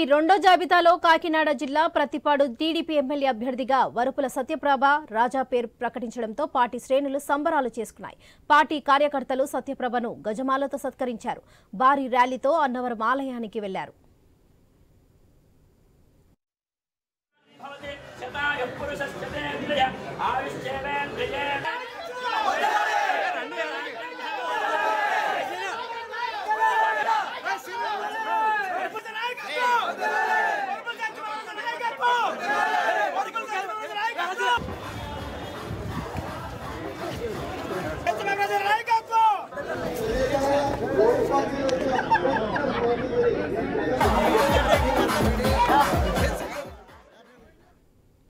TDP రెండో జాబితాలో కాకినాడ జిల్లా ప్రతిపాడు టీడీపీ ఎమ్మెల్యే అభ్యర్థిగా వరుపుల సత్యప్రభ రాజా పేరు ప్రకటించడంతో పార్టీ శ్రేణులు సంబరాలు చేసుకున్నాయి పార్టీ కార్యకర్తలు సత్యప్రభను గజమాలతో సత్కరించారు భారీ ర్యాలీతో అన్నవరం ఆలయానికి వెళ్లారు ఆవిశ్చేవేంద్రియ